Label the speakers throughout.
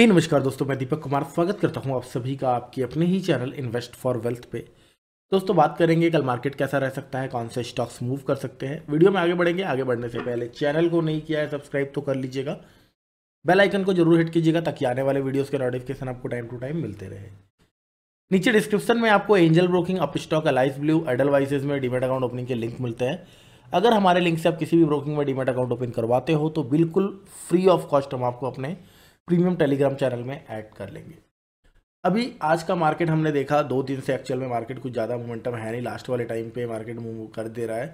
Speaker 1: हे hey, नमस्कार दोस्तों मैं दीपक कुमार स्वागत करता हूं आप सभी का आपके अपने ही चैनल इन्वेस्ट फॉर वेल्थ पे दोस्तों बात करेंगे कल मार्केट कैसा रह सकता है कौन से स्टॉक्स मूव कर सकते हैं वीडियो में आगे बढ़ेंगे आगे बढ़ने से पहले चैनल को नहीं किया है सब्सक्राइब तो कर लीजिएगा बेल आइकन को जरूर हिट कीजिएगा ताकि आने वाले वीडियोज़ के नोटिफिकेशन आपको टाइम टू टाइम मिलते रहे नीचे डिस्क्रिप्शन में आपको Angel broking Upstox Alice blue एडल में डिमेट अकाउंट ओपनिंग के लिंक मिलते हैं अगर हमारे लिंक से आप किसी भी ब्रोकिंग में डिमेट अकाउंट ओपन करवाते हो तो बिल्कुल फ्री ऑफ कॉस्ट हम आपको अपने प्रीमियम टेलीग्राम चैनल में ऐड कर लेंगे अभी आज का मार्केट हमने देखा दो दिन से एक्चुअल में मार्केट कुछ ज़्यादा मोमेंटम है नहीं लास्ट वाले टाइम पे मार्केट मूव कर दे रहा है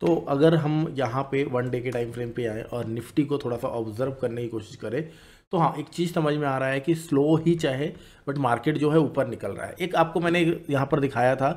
Speaker 1: तो अगर हम यहाँ पे वन डे के टाइम फ्रेम पे आए और निफ्टी को थोड़ा सा ऑब्जर्व करने की कोशिश करें तो हाँ एक चीज़ समझ में आ रहा है कि स्लो ही चाहे बट मार्केट जो है ऊपर निकल रहा है एक आपको मैंने यहाँ पर दिखाया था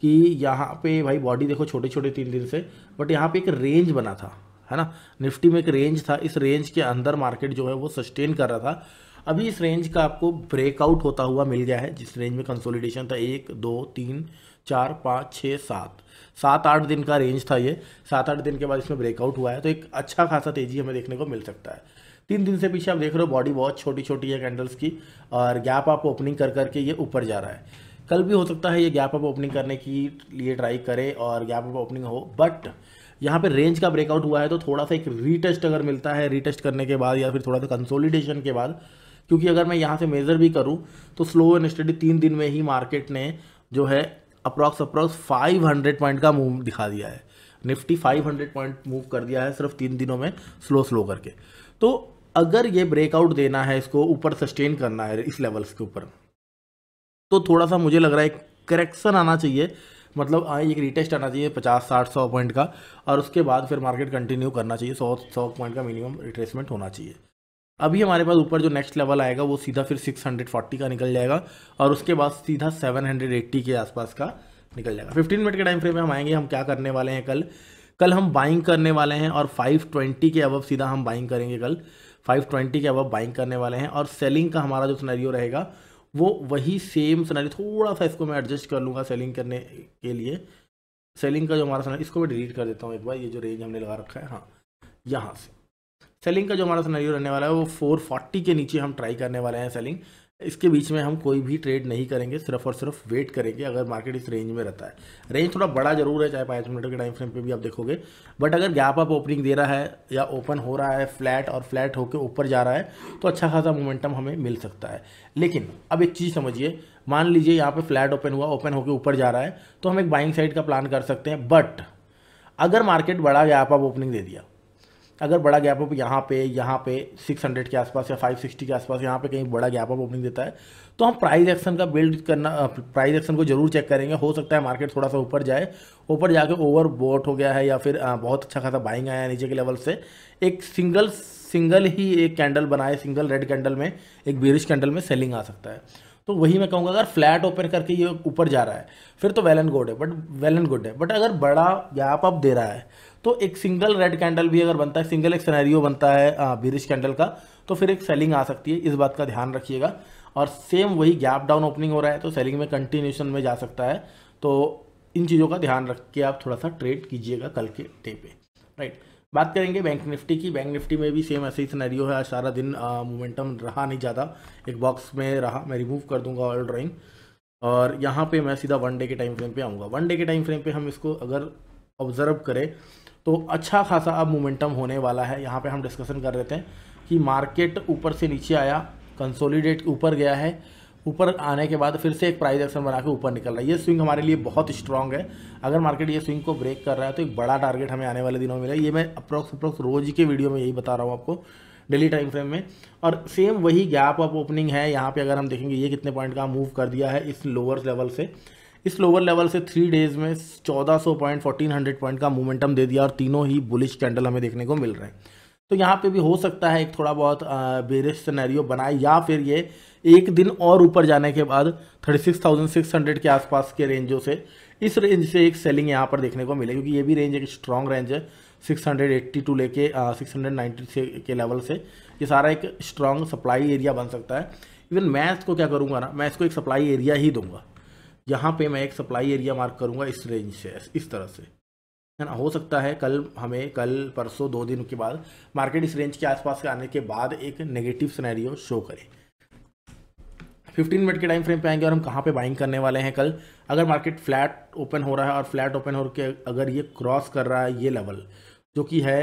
Speaker 1: कि यहाँ पे भाई बॉडी देखो छोटे छोटे तीन दिन से बट यहाँ पे एक रेंज बना था है ना निफ्टी में एक रेंज था इस रेंज के अंदर मार्केट जो है वो सस्टेन कर रहा था अभी इस रेंज का आपको ब्रेकआउट होता हुआ मिल गया है जिस रेंज में कंसोलिडेशन था एक दो तीन चार पाँच छः सात सात आठ दिन का रेंज था ये सात आठ दिन के बाद इसमें ब्रेकआउट हुआ है तो एक अच्छा खासा तेज़ी हमें देखने को मिल सकता है तीन दिन से पीछे आप देख रहे हो बॉडी बहुत छोटी छोटी है कैंडल्स की और गैप आप ओपनिंग कर करके ये ऊपर जा रहा है कल भी हो सकता है ये गैप अप ओपनिंग करने की लिए ट्राई करे और गैप अप ओपनिंग हो बट यहाँ पे रेंज का ब्रेकआउट हुआ है तो थोड़ा सा एक रीटेस्ट अगर मिलता है रीटेस्ट करने के बाद या फिर थोड़ा सा कंसोलिडेशन के बाद क्योंकि अगर मैं यहाँ से मेज़र भी करूँ तो स्लो एंड स्टडी तीन दिन में ही मार्केट ने जो है अप्रॉक्स अप्रॉक्स 500 पॉइंट का मूव दिखा दिया है निफ्टी 500 पॉइंट मूव कर दिया है सिर्फ तीन दिनों में स्लो स्लो करके तो अगर ये ब्रेकआउट देना है इसको ऊपर सस्टेन करना है इस लेवल्स के ऊपर तो थोड़ा सा मुझे लग रहा है करेक्शन आना चाहिए मतलब हाँ, एक रिटेस्ट आना चाहिए पचास साठ सौ पॉइंट का और उसके बाद फिर मार्केट कंटिन्यू करना चाहिए सौ सौ पॉइंट का मिनिमम रिट्रेसमेंट होना चाहिए अभी हमारे पास ऊपर जो नेक्स्ट लेवल आएगा वो सीधा फिर 640 का निकल जाएगा और उसके बाद सीधा 780 के आसपास का निकल जाएगा 15 मिनट के टाइम फ्रेम में हम आएंगे हम क्या करने वाले हैं कल कल हम बाइंग करने वाले हैं और 520 के अबव सीधा हम बाइंग करेंगे कल 520 के अबव बाइंग करने वाले हैं और सेलिंग का हमारा जो स्नैरियो रहेगा वो वही सेम सनारी थोड़ा सा इसको मैं एडजस्ट कर लूँगा सेलिंग करने के लिए सेलिंग का जो हमारा सनारी इसको मैं डिलीट कर देता हूँ एक बार ये जो रेंज हमने लगा रखा है हाँ यहाँ से सेलिंग का जो हमारा सनारी रहने वाला है वो 440 के नीचे हम ट्राई करने वाले हैं सेलिंग इसके बीच में हम कोई भी ट्रेड नहीं करेंगे सिर्फ और सिर्फ वेट करेंगे अगर मार्केट इस रेंज में रहता है रेंज थोड़ा बड़ा जरूर है चाहे पाँच मिनट के टाइम फ्रेम पे भी आप देखोगे बट अगर गैप अप ओपनिंग दे रहा है या ओपन हो रहा है फ्लैट और फ्लैट होकर ऊपर जा रहा है तो अच्छा खासा मोमेंटम हमें मिल सकता है लेकिन अब एक चीज़ समझिए मान लीजिए यहाँ पर फ्लैट ओपन हुआ ओपन होकर ऊपर जा रहा है तो हम एक बाइंग साइड का प्लान कर सकते हैं बट अगर मार्केट बड़ा गैप अप ओपनिंग दे दिया अगर बड़ा गैप अप यहाँ पे यहाँ पे 600 के आसपास या 560 के आसपास यहाँ पे कहीं बड़ा गैप अप ओपनिंग देता है तो हम प्राइस एक्शन का बिल्ड करना प्राइस एक्शन को जरूर चेक करेंगे हो सकता है मार्केट थोड़ा सा ऊपर जाए ऊपर जाके ओवर बोट हो गया है या फिर बहुत अच्छा खासा बाइंग आया है नीचे के लेवल से एक सिंगल सिंगल ही एक कैंडल बनाए सिंगल रेड कैंडल में एक बेरिश कैंडल में सेलिंग आ सकता है तो वही मैं कहूँगा अगर फ्लैट ओपन करके ये ऊपर जा रहा है फिर तो वेल एंड गुड है बट वेल एंड गुड है बट अगर बड़ा गैप अप दे रहा है तो एक सिंगल रेड कैंडल भी अगर बनता है सिंगल एक सिनेरियो बनता है बिरिश कैंडल का तो फिर एक सेलिंग आ सकती है इस बात का ध्यान रखिएगा और सेम वही गैप डाउन ओपनिंग हो रहा है तो सेलिंग में कंटिन्यूशन में जा सकता है तो इन चीज़ों का ध्यान रख के आप थोड़ा सा ट्रेड कीजिएगा कल के डे पे राइट बात करेंगे बैंक निफ्टी की बैंक निफ्टी में भी सेम ऐसे ही सिनेरियो है आज सारा दिन मोमेंटम रहा नहीं ज़्यादा एक बॉक्स में रहा मैं रिमूव कर दूंगा ऑल ड्राइंग और यहाँ पे मैं सीधा वन डे के टाइम फ्रेम पे आऊँगा वन डे के टाइम फ्रेम पे हम इसको अगर ऑब्जर्व करें तो अच्छा खासा अब मोमेंटम होने वाला है यहाँ पे हम डिस्कशन कर रहे थे कि मार्केट ऊपर से नीचे आया कंसोलिडेट ऊपर गया है ऊपर आने के बाद फिर से एक प्राइस एक्शन बना के ऊपर निकल रहा है ये स्विंग हमारे लिए बहुत स्ट्रांग है अगर मार्केट ये स्विंग को ब्रेक कर रहा है तो एक बड़ा टारगेट हमें आने वाले दिनों में मिला ये मैं अप्रोक्स अप्रोक्स रोज के वीडियो में यही बता रहा हूँ आपको डेली टाइम फ्रेम में और सेम वही गैप अप ओपनिंग है यहाँ पर अगर हम देखेंगे ये कितने पॉइंट का मूव कर दिया है इस लोअर लेवल से इस लोअर लेवल से थ्री डेज में 1400 पॉइंट 1400 पॉइंट का मोमेंटम दे दिया और तीनों ही बुलिश कैंडल हमें देखने को मिल रहे हैं तो यहाँ पे भी हो सकता है एक थोड़ा बहुत बेरिश सिनेरियो बनाए या फिर ये एक दिन और ऊपर जाने के बाद 36,600 के आसपास के रेंजों से इस रेंज से एक सेलिंग यहाँ पर देखने को मिले क्योंकि ये भी रेंज एक स्ट्रॉन्ग रेंज है एट्टी टू लेके सिक्स हंड्रेड के लेवल से ये सारा एक स्ट्रॉन्ग सप्लाई एरिया बन सकता है इवन मैं इसको क्या करूँगा ना मैं इसको एक सप्लाई एरिया ही दूंगा यहाँ पे मैं एक सप्लाई एरिया मार्क करूँगा इस रेंज से इस तरह से है ना हो सकता है कल हमें कल परसों दो दिन के बाद मार्केट इस रेंज के आसपास के आने के बाद एक नेगेटिव सिनेरियो शो करे 15 मिनट के टाइम फ्रेम पे आएंगे और हम कहाँ पे बाइंग करने वाले हैं कल अगर मार्केट फ्लैट ओपन हो रहा है और फ्लैट ओपन होकर अगर ये क्रॉस कर रहा है ये लेवल जो कि है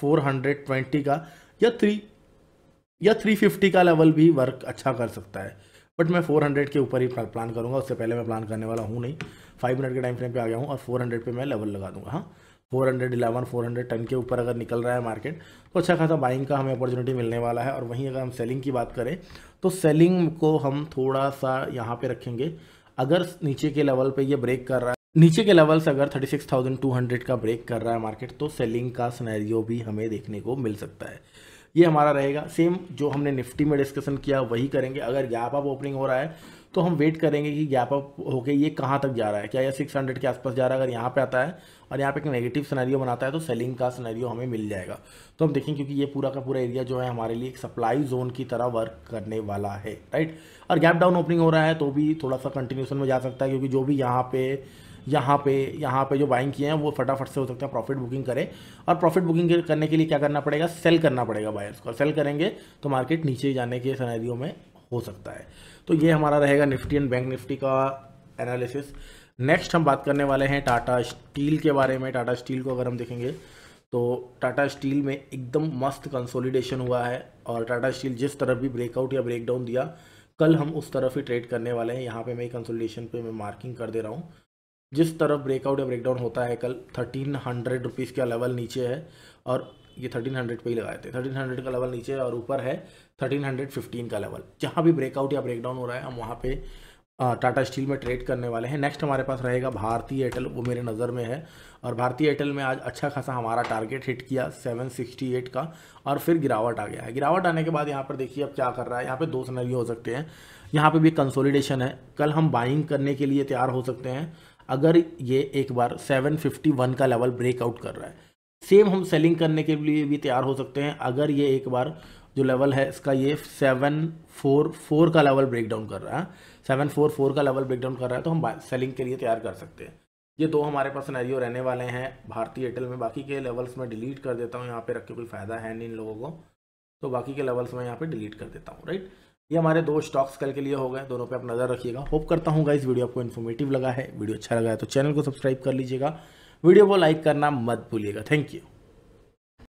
Speaker 1: फोर हंड्रेड ट्वेंटी का या थ्री या थ्री फिफ्टी का लेवल भी वर्क अच्छा कर सकता है बट मैं 400 के ऊपर ही प्लान करूंगा उससे पहले मैं प्लान करने वाला हूँ नहीं फाइव मिनट के टाइम फ्रेम पे आ गया हूँ और 400 पे मैं लेवल लगा दूंगा हाँ 411, टन के ऊपर अगर निकल रहा है मार्केट तो अच्छा खासा बाइंग का हमें अपॉर्चुनिटी मिलने वाला है और वहीं अगर हम सेलिंग की बात करें तो सेलिंग को हम थोड़ा सा यहाँ पे रखेंगे अगर नीचे के लेवल पर ये ब्रेक कर रहा है नीचे के लेवल से अगर 36,200 का ब्रेक कर रहा है मार्केट तो सेलिंग का स्नैरियो भी हमें देखने को मिल सकता है ये हमारा रहेगा सेम जो हमने निफ्टी में डिस्कशन किया वही करेंगे अगर गैप अप ओपनिंग हो रहा है तो हम वेट करेंगे कि गैप अप होके ये कहाँ तक जा रहा है क्या ये 600 के आसपास जा रहा है अगर यहाँ पे आता है और यहाँ पे एक नेगेटिव सिनेरियो बनाता है तो सेलिंग का सिनेरियो हमें मिल जाएगा तो हम देखें क्योंकि ये पूरा का पूरा एरिया जो है हमारे लिए एक सप्लाई जोन की तरह वर्क करने वाला है राइट और गैप डाउन ओपनिंग हो रहा है तो भी थोड़ा सा कंटिन्यूशन में जा सकता है क्योंकि जो भी यहाँ पे यहाँ पे यहाँ पे जो बाइंग किए हैं वो फटाफट से हो सकता है प्रॉफिट बुकिंग करें और प्रॉफिट बुकिंग करने के लिए क्या करना पड़ेगा सेल करना पड़ेगा बायर्स को सेल करेंगे तो मार्केट नीचे जाने के सनारियों में हो सकता है तो ये हमारा रहेगा निफ्टी एंड बैंक निफ्टी का एनालिसिस नेक्स्ट हम बात करने वाले हैं टाटा स्टील के बारे में टाटा स्टील को अगर हम देखेंगे तो टाटा स्टील में एकदम मस्त कंसोलिडेशन हुआ है और टाटा स्टील जिस तरफ भी ब्रेकआउट या ब्रेकडाउन दिया कल हम उस तरफ ही ट्रेड करने वाले हैं यहाँ पे मैं कंसोलिडेशन पे मैं मार्किंग कर दे रहा हूँ जिस तरफ ब्रेकआउट या ब्रेकडाउन होता है कल थर्टीन हंड्रेड रुपीज़ का लेवल नीचे है और ये थर्टीन हंड्रेड पर ही लगाए थे थर्टीन हंड्रेड का लेवल नीचे है और ऊपर है थर्टीन हंड्रेड फिफ्टीन का लेवल जहाँ भी ब्रेकआउट या ब्रेकडाउन हो रहा है हम वहाँ पे टाटा स्टील में ट्रेड करने वाले हैं नेक्स्ट हमारे पास रहेगा भारतीय एयरटेल वो मेरे नज़र में है और भारतीय एयरटेल में आज अच्छा खासा हमारा टारगेट हिट किया 768 का और फिर गिरावट आ गया है गिरावट आने के बाद यहाँ पर देखिए अब क्या कर रहा है यहाँ पे दो सनरी हो सकते हैं यहाँ पे भी कंसोलिडेशन है कल हम बाइंग करने के लिए तैयार हो सकते हैं अगर ये एक बार 751 का लेवल ब्रेकआउट कर रहा है सेम हम सेलिंग करने के लिए भी तैयार हो सकते हैं अगर ये एक बार जो लेवल है इसका ये सेवन फोर फोर का लेवल ब्रेकडाउन कर रहा है सेवन फोर फोर का लेवल ब्रेकडाउन कर रहा है तो हम सेलिंग के लिए तैयार कर सकते हैं ये दो हमारे पास नैरियो रहने वाले हैं भारतीय एयरटेल में बाकी के लेवल्स में डिलीट कर देता हूँ यहाँ पे रख के कोई फ़ायदा है नहीं इन लोगों को तो बाकी के लेवल्स में यहाँ पर डिलीट कर देता हूँ राइट ये हमारे दो स्टॉक्स कल के लिए हो गए दोनों पे आप नज़र रखिएगा होप करता हूँ इस वीडियो आपको इन्फॉर्मेटिव लगा है वीडियो अच्छा लगा है तो चैनल को सब्सक्राइब कर लीजिएगा वीडियो को लाइक करना मत भूलिएगा थैंक यू